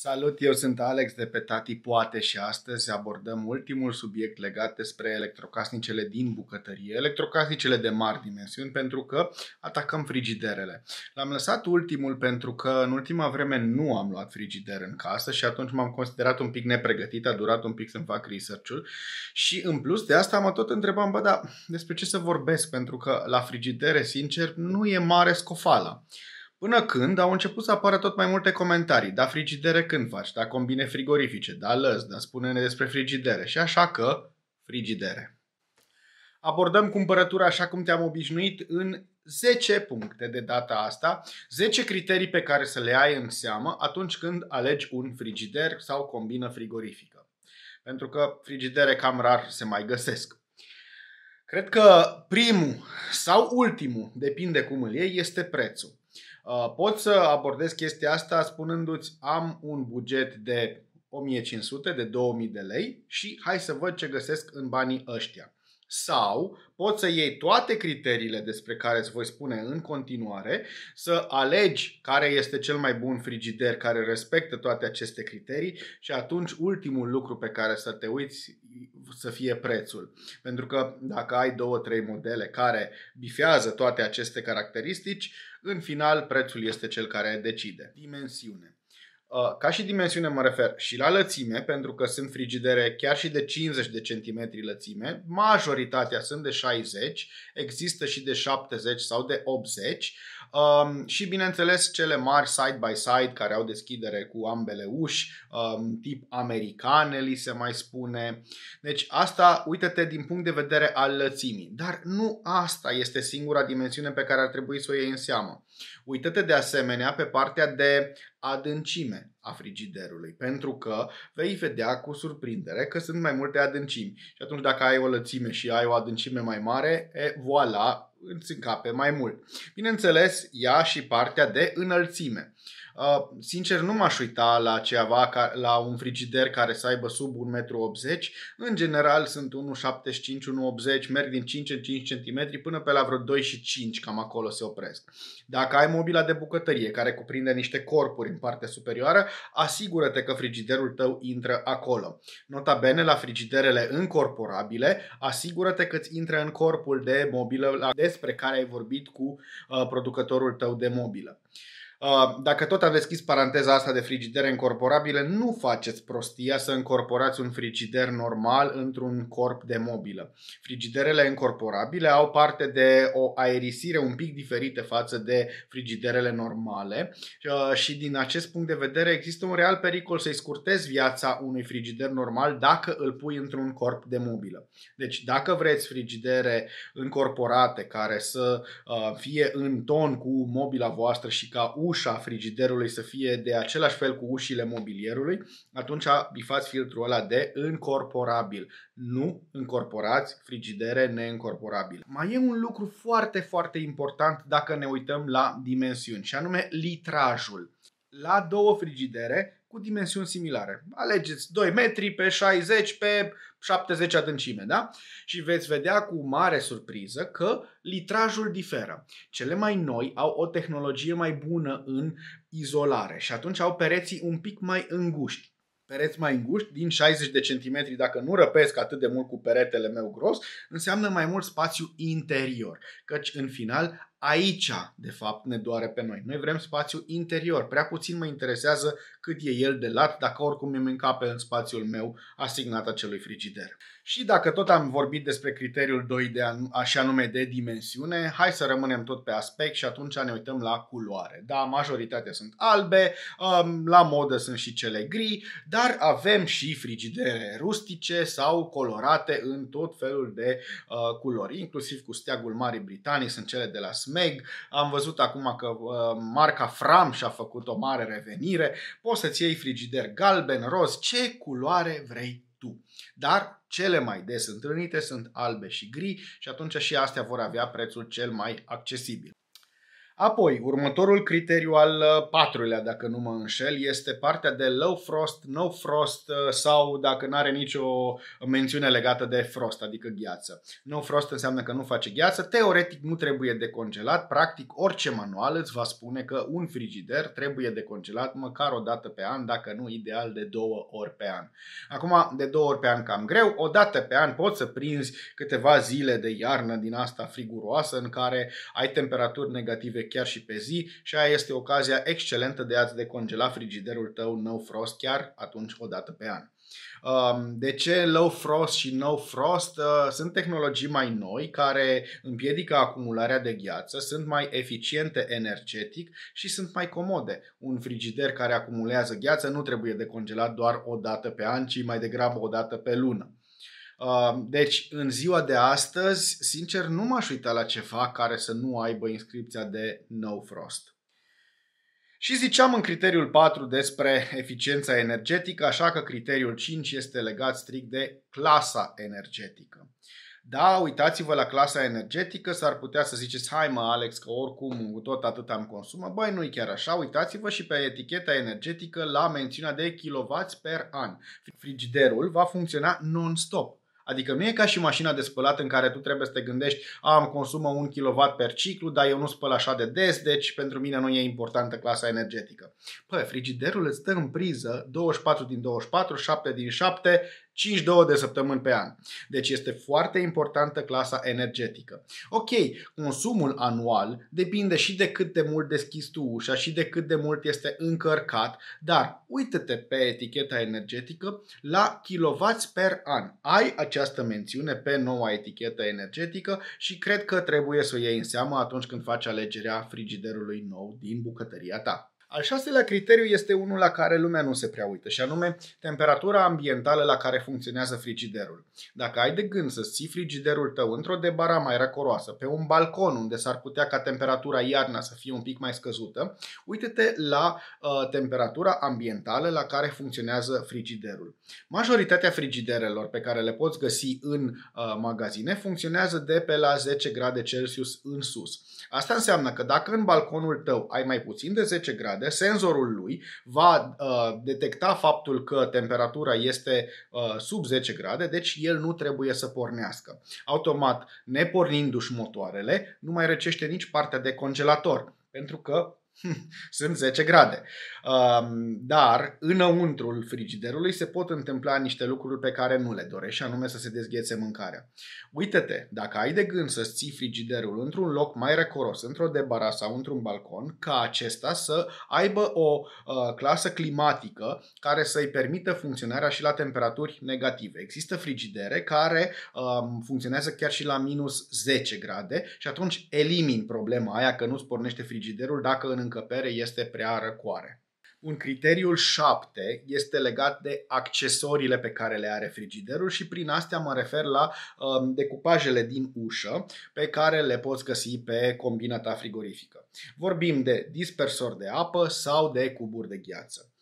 Salut, eu sunt Alex de pe Tati Poate și astăzi abordăm ultimul subiect legat despre electrocasnicele din bucătărie, electrocasnicele de mari dimensiuni, pentru că atacăm frigiderele. L-am lăsat ultimul pentru că în ultima vreme nu am luat frigider în casă și atunci m-am considerat un pic nepregătit, a durat un pic să-mi fac research-ul și în plus de asta mă tot întrebam, bă, da, despre ce să vorbesc, pentru că la frigidere, sincer, nu e mare scofala. Până când au început să apară tot mai multe comentarii. Da frigidere când faci, da combine frigorifice, da lăs, da spune-ne despre frigidere și așa că frigidere. Abordăm cumpărătura așa cum te-am obișnuit în 10 puncte de data asta, 10 criterii pe care să le ai în seamă atunci când alegi un frigider sau combină frigorifică. Pentru că frigidere cam rar se mai găsesc. Cred că primul sau ultimul, depinde cum îl iei, este prețul. Uh, pot să abordez chestia asta spunându-ți am un buget de 1500, de 2000 de lei și hai să văd ce găsesc în banii ăștia sau poți să iei toate criteriile despre care îți voi spune în continuare, să alegi care este cel mai bun frigider care respectă toate aceste criterii și atunci ultimul lucru pe care să te uiți să fie prețul. Pentru că dacă ai două, trei modele care bifează toate aceste caracteristici, în final prețul este cel care decide. Dimensiune. Uh, ca și dimensiune mă refer și la lățime, pentru că sunt frigidere chiar și de 50 de centimetri lățime, majoritatea sunt de 60, există și de 70 sau de 80, Um, și bineînțeles cele mari side-by-side care au deschidere cu ambele uși, um, tip americane li se mai spune. Deci asta, uite-te din punct de vedere al lățimii. Dar nu asta este singura dimensiune pe care ar trebui să o iei în seamă. Uită-te de asemenea pe partea de adâncime a frigiderului, pentru că vei vedea cu surprindere că sunt mai multe adâncimi. Și atunci dacă ai o lățime și ai o adâncime mai mare, e, voilà, îți încape mai mult. Bineînțeles, ia și partea de înălțime. Uh, sincer, nu m-aș uita la ceva, ca, la un frigider care să aibă sub 1,80 m. În general sunt 1,75, 1,80 merg din 5 în 5 cm până pe la vreo 2 și 5, cam acolo se opresc. Dacă ai mobila de bucătărie care cuprinde niște corpuri în partea superioară, asigură-te că frigiderul tău intră acolo. Nota bene, la frigiderele încorporabile, asigură-te că îți intră în corpul de mobilă despre care ai vorbit cu uh, producătorul tău de mobilă. Uh, dacă tot aveți deschis paranteza asta de frigidere încorporabile, nu faceți prostia să încorporați un frigider normal într-un corp de mobilă. Frigiderele încorporabile au parte de o aerisire un pic diferită față de frigiderele normale uh, și din acest punct de vedere există un real pericol să-i scurtezi viața unui frigider normal dacă îl pui într-un corp de mobilă. Deci dacă vreți frigidere încorporate care să uh, fie în ton cu mobila voastră și ca ușa frigiderului să fie de același fel cu ușile mobilierului, atunci bifați filtrul ăla de încorporabil. Nu încorporați frigidere neîncorporabile. Mai e un lucru foarte, foarte important dacă ne uităm la dimensiuni, și anume litrajul. La două frigidere cu dimensiuni similare. Alegeți 2 metri pe 60 pe 70 adâncime, da? Și veți vedea cu mare surpriză că litrajul diferă. Cele mai noi au o tehnologie mai bună în izolare și atunci au pereții un pic mai înguști pereți mai înguști, din 60 de centimetri, dacă nu răpesc atât de mult cu peretele meu gros, înseamnă mai mult spațiu interior, căci în final Aici, de fapt, ne doare pe noi. Noi vrem spațiu interior. Prea puțin mă interesează cât e el de lat, dacă oricum îmi încape în spațiul meu asignat acelui frigider. Și dacă tot am vorbit despre criteriul 2 de așa nume de dimensiune, hai să rămânem tot pe aspect și atunci ne uităm la culoare. Da, majoritatea sunt albe, la modă sunt și cele gri, dar avem și frigidere rustice sau colorate în tot felul de uh, culori, inclusiv cu steagul Marii Britanii, sunt cele de la Smeg. Am văzut acum că uh, marca Fram și-a făcut o mare revenire. Poți să-ți iei frigider galben, roz, ce culoare vrei dar cele mai des întâlnite sunt albe și gri și atunci și astea vor avea prețul cel mai accesibil. Apoi, următorul criteriu al uh, patrulea, dacă nu mă înșel, este partea de low frost, no frost uh, sau dacă nu are nicio mențiune legată de frost, adică gheață. No frost înseamnă că nu face gheață, teoretic nu trebuie decongelat, practic orice manual îți va spune că un frigider trebuie decongelat măcar o dată pe an, dacă nu ideal de două ori pe an. Acum, de două ori pe an cam greu, o dată pe an poți să prinzi câteva zile de iarnă din asta friguroasă în care ai temperaturi negative chiar și pe zi și aia este ocazia excelentă de a-ți decongela frigiderul tău no frost chiar atunci o dată pe an. Um, de ce low frost și no frost? Uh, sunt tehnologii mai noi care împiedică acumularea de gheață, sunt mai eficiente energetic și sunt mai comode. Un frigider care acumulează gheață nu trebuie decongelat doar o dată pe an, ci mai degrabă o dată pe lună. Deci, în ziua de astăzi, sincer, nu m-aș uita la ceva care să nu aibă inscripția de No Frost. Și ziceam în criteriul 4 despre eficiența energetică, așa că criteriul 5 este legat strict de clasa energetică. Da, uitați-vă la clasa energetică, s-ar putea să ziceți, hai mă Alex, că oricum tot atât am consumă. Băi, nu-i chiar așa, uitați-vă și pe eticheta energetică la mențiunea de kW per an. Frigiderul va funcționa non-stop. Adică nu e ca și mașina de spălat în care tu trebuie să te gândești, am consumă un kW per ciclu, dar eu nu spăl așa de des, deci pentru mine nu e importantă clasa energetică. Păi, frigiderul îți stă în priză 24 din 24, 7 din 7, 5-2 de săptămâni pe an. Deci este foarte importantă clasa energetică. Ok, consumul anual depinde și de cât de mult deschizi tu ușa și de cât de mult este încărcat, dar uită-te pe eticheta energetică la kW per an. Ai această mențiune pe noua etichetă energetică și cred că trebuie să o iei în seamă atunci când faci alegerea frigiderului nou din bucătăria ta. Al șaselea criteriu este unul la care lumea nu se prea uită și anume temperatura ambientală la care funcționează frigiderul. Dacă ai de gând să ții frigiderul tău într-o debara mai răcoroasă, pe un balcon unde s-ar putea ca temperatura iarna să fie un pic mai scăzută, uite-te la uh, temperatura ambientală la care funcționează frigiderul. Majoritatea frigiderelor pe care le poți găsi în uh, magazine funcționează de pe la 10 grade Celsius în sus. Asta înseamnă că dacă în balconul tău ai mai puțin de 10 grade, senzorul lui va uh, detecta faptul că temperatura este uh, sub 10 grade, deci el nu trebuie să pornească. Automat, nepornindu-și motoarele, nu mai răcește nici partea de congelator, pentru că sunt 10 grade. Um, dar înăuntrul frigiderului se pot întâmpla niște lucruri pe care nu le dorești, anume să se dezghețe mâncarea. Uită-te, dacă ai de gând să ții frigiderul într-un loc mai recoros, într-o debara sau într-un balcon, ca acesta să aibă o uh, clasă climatică care să-i permită funcționarea și la temperaturi negative. Există frigidere care um, funcționează chiar și la minus 10 grade și atunci elimini problema aia că nu-ți pornește frigiderul dacă în încăpere este prea răcoare. Un criteriul 7 este legat de accesoriile pe care le are frigiderul și prin astea mă refer la um, decupajele din ușă pe care le poți găsi pe combinata frigorifică. Vorbim de dispersor de apă sau de cuburi de gheață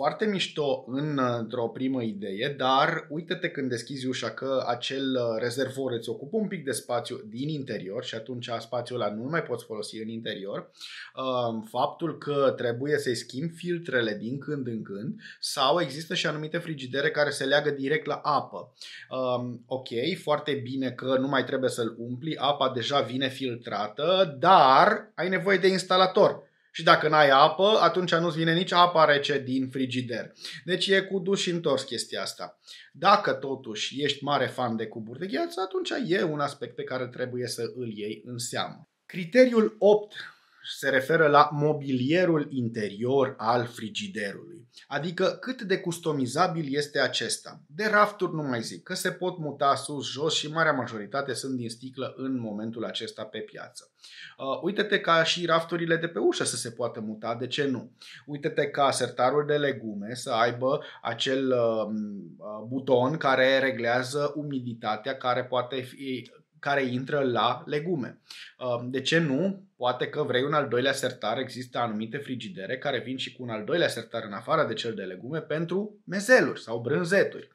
foarte mișto în, într-o primă idee, dar uite-te când deschizi ușa că acel uh, rezervor îți ocupă un pic de spațiu din interior și atunci spațiul ăla nu mai poți folosi în interior. Um, faptul că trebuie să-i schimbi filtrele din când în când sau există și anumite frigidere care se leagă direct la apă. Um, ok, foarte bine că nu mai trebuie să-l umpli, apa deja vine filtrată, dar ai nevoie de instalator și dacă n-ai apă, atunci nu-ți vine nici apa rece din frigider. Deci e cu duș și întors chestia asta. Dacă totuși ești mare fan de cuburi de gheață, atunci e un aspect pe care trebuie să îl iei în seamă. Criteriul 8 se referă la mobilierul interior al frigiderului, adică cât de customizabil este acesta. De rafturi nu mai zic, că se pot muta sus, jos și marea majoritate sunt din sticlă în momentul acesta pe piață. Uh, uite-te ca și rafturile de pe ușă să se poată muta, de ce nu? Uite-te ca sertarul de legume să aibă acel uh, uh buton care reglează umiditatea care poate fi care intră la legume. Uh, de ce nu? Poate că vrei un al doilea sertar, există anumite frigidere care vin și cu un al doilea sertar în afară de cel de legume pentru mezeluri sau brânzeturi.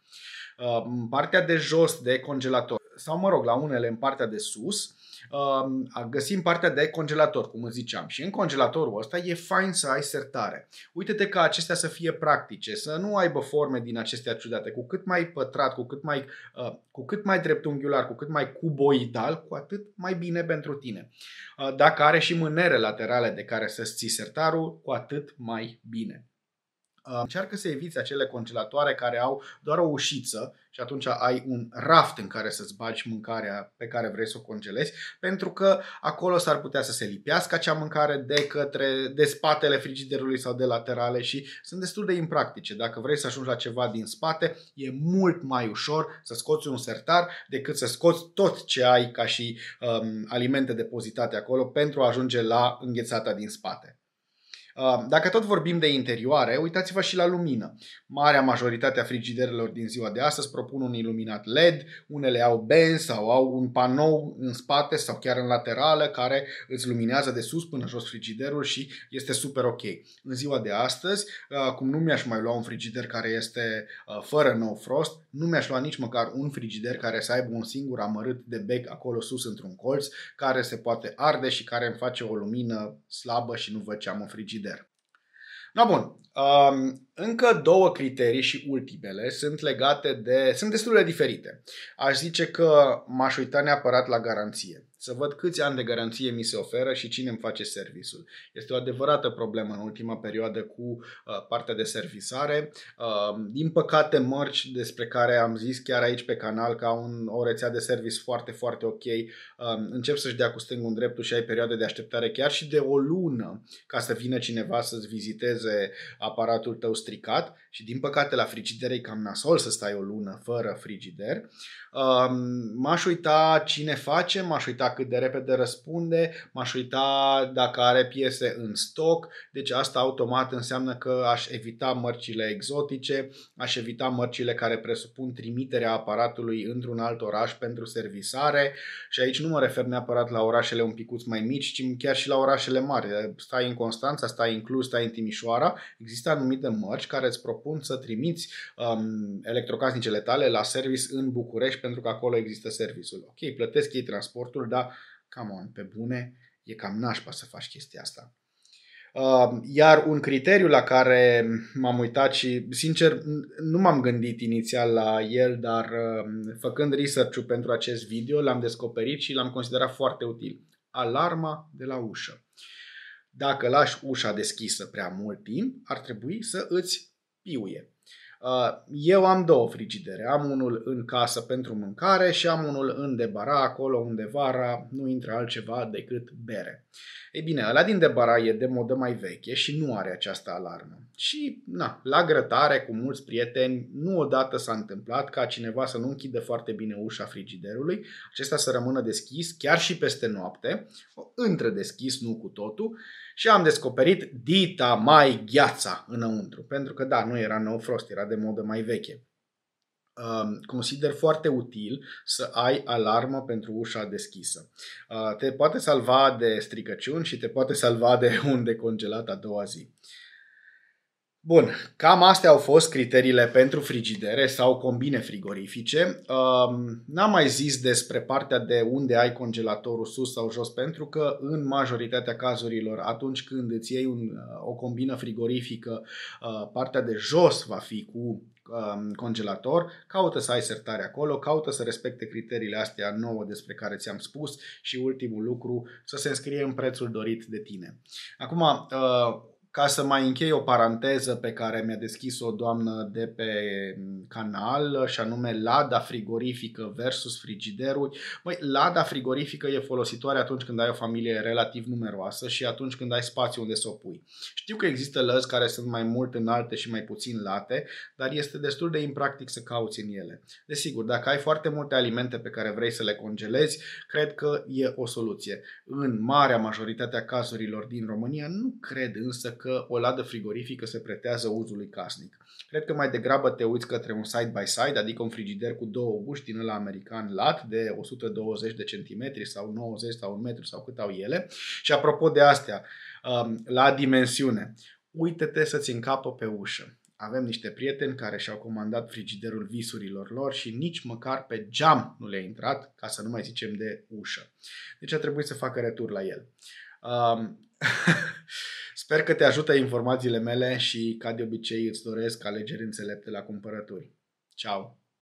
Uh, în partea de jos de congelator sau mă rog la unele în partea de sus uh, găsim partea de congelator, cum îți ziceam. Și în congelatorul ăsta e fain să ai sertare. Uite-te ca acestea să fie practice, să nu aibă forme din acestea ciudate. Cu cât mai pătrat, cu cât mai, uh, cu cât mai dreptunghiular, cu cât mai cuboidal, cu atât mai bine pentru tine. Uh, dacă are și mânere laterale de care să-ți ții sertarul, cu atât mai bine. Uh, încearcă să eviți acele congelatoare care au doar o ușiță și atunci ai un raft în care să-ți bagi mâncarea pe care vrei să o congelezi, pentru că acolo s-ar putea să se lipească acea mâncare de către de spatele frigiderului sau de laterale și sunt destul de impractice. Dacă vrei să ajungi la ceva din spate, e mult mai ușor să scoți un sertar decât să scoți tot ce ai ca și um, alimente depozitate acolo pentru a ajunge la înghețata din spate. Dacă tot vorbim de interioare, uitați-vă și la lumină. Marea majoritate a frigiderelor din ziua de astăzi propun un iluminat LED, unele au benz sau au un panou în spate sau chiar în laterală care îți luminează de sus până jos frigiderul și este super ok. În ziua de astăzi, cum nu mi-aș mai lua un frigider care este uh, fără no frost, nu mi-aș lua nici măcar un frigider care să aibă un singur amărât de bec acolo sus într-un colț, care se poate arde și care îmi face o lumină slabă și nu văd ce am în frigider No bun, Um, încă două criterii și ultimele sunt legate de. sunt destul de diferite. Aș zice că m-aș uita neapărat la garanție. Să văd câți ani de garanție mi se oferă și cine îmi face serviciul. Este o adevărată problemă în ultima perioadă cu uh, partea de servisare. Uh, din păcate, mărci despre care am zis chiar aici pe canal că un, o rețea de service foarte, foarte ok, uh, încep să-și dea cu stângul în dreptul și ai perioade de așteptare chiar și de o lună ca să vină cineva să-ți viziteze aparatul tău stricat și din păcate la frigider e cam nasol să stai o lună fără frigider. Um, m-aș uita cine face, m-aș uita cât de repede răspunde, m-aș uita dacă are piese în stoc, deci asta automat înseamnă că aș evita mărcile exotice, aș evita mărcile care presupun trimiterea aparatului într-un alt oraș pentru servisare și aici nu mă refer neapărat la orașele un picuț mai mici, ci chiar și la orașele mari. Stai în Constanța, stai în Cluj, stai în Timișoara, există Există anumite mărci care îți propun să trimiți um, electrocasnicele tale la service în București pentru că acolo există serviciul. Ok, plătesc ei transportul, dar cam on, pe bune, e cam nașpa să faci chestia asta. Um, iar un criteriu la care m-am uitat și, sincer, nu m-am gândit inițial la el, dar um, făcând research-ul pentru acest video, l-am descoperit și l-am considerat foarte util. Alarma de la ușă. Dacă lași ușa deschisă prea mult timp, ar trebui să îți piuie. Uh, eu am două frigidere, am unul în casă pentru mâncare și am unul în debara, acolo unde vara nu intră altceva decât bere. Ei bine, ăla din debara e de modă mai veche și nu are această alarmă. Și, na, la grătare cu mulți prieteni, nu odată s-a întâmplat ca cineva să nu închidă foarte bine ușa frigiderului, acesta să rămână deschis chiar și peste noapte, între deschis, nu cu totul, și am descoperit dita mai gheața înăuntru, pentru că, da, nu era nou frost, era de de modă mai veche. consider foarte util să ai alarmă pentru ușa deschisă. te poate salva de stricăciuni și te poate salva de un decongelat a doua zi. Bun, cam astea au fost criteriile pentru frigidere sau combine frigorifice. Um, n-am mai zis despre partea de unde ai congelatorul sus sau jos, pentru că în majoritatea cazurilor, atunci când îți iei un, uh, o combină frigorifică, uh, partea de jos va fi cu um, congelator, caută să ai sertare acolo, caută să respecte criteriile astea nouă despre care ți-am spus și ultimul lucru, să se înscrie în prețul dorit de tine. Acum, uh, ca să mai închei o paranteză pe care mi-a deschis-o doamnă de pe canal și anume lada frigorifică versus frigiderul. Măi, lada frigorifică e folositoare atunci când ai o familie relativ numeroasă și atunci când ai spațiu unde să o pui. Știu că există lăzi care sunt mai mult înalte și mai puțin late, dar este destul de impractic să cauți în ele. Desigur, dacă ai foarte multe alimente pe care vrei să le congelezi, cred că e o soluție. În marea majoritatea cazurilor din România nu cred însă că o ladă frigorifică se pretează uzului casnic. Cred că mai degrabă te uiți către un side-by-side, adică un frigider cu două uși din ăla american lat de 120 de centimetri sau 90 sau un metru sau cât au ele. Și apropo de astea, um, la dimensiune, uite-te să-ți încapă pe ușă. Avem niște prieteni care și-au comandat frigiderul visurilor lor și nici măcar pe geam nu le-a intrat, ca să nu mai zicem de ușă. Deci a trebuit să facă retur la el. Um, Sper că te ajută informațiile mele și, ca de obicei, îți doresc alegeri înțelepte la cumpărături. Ciao!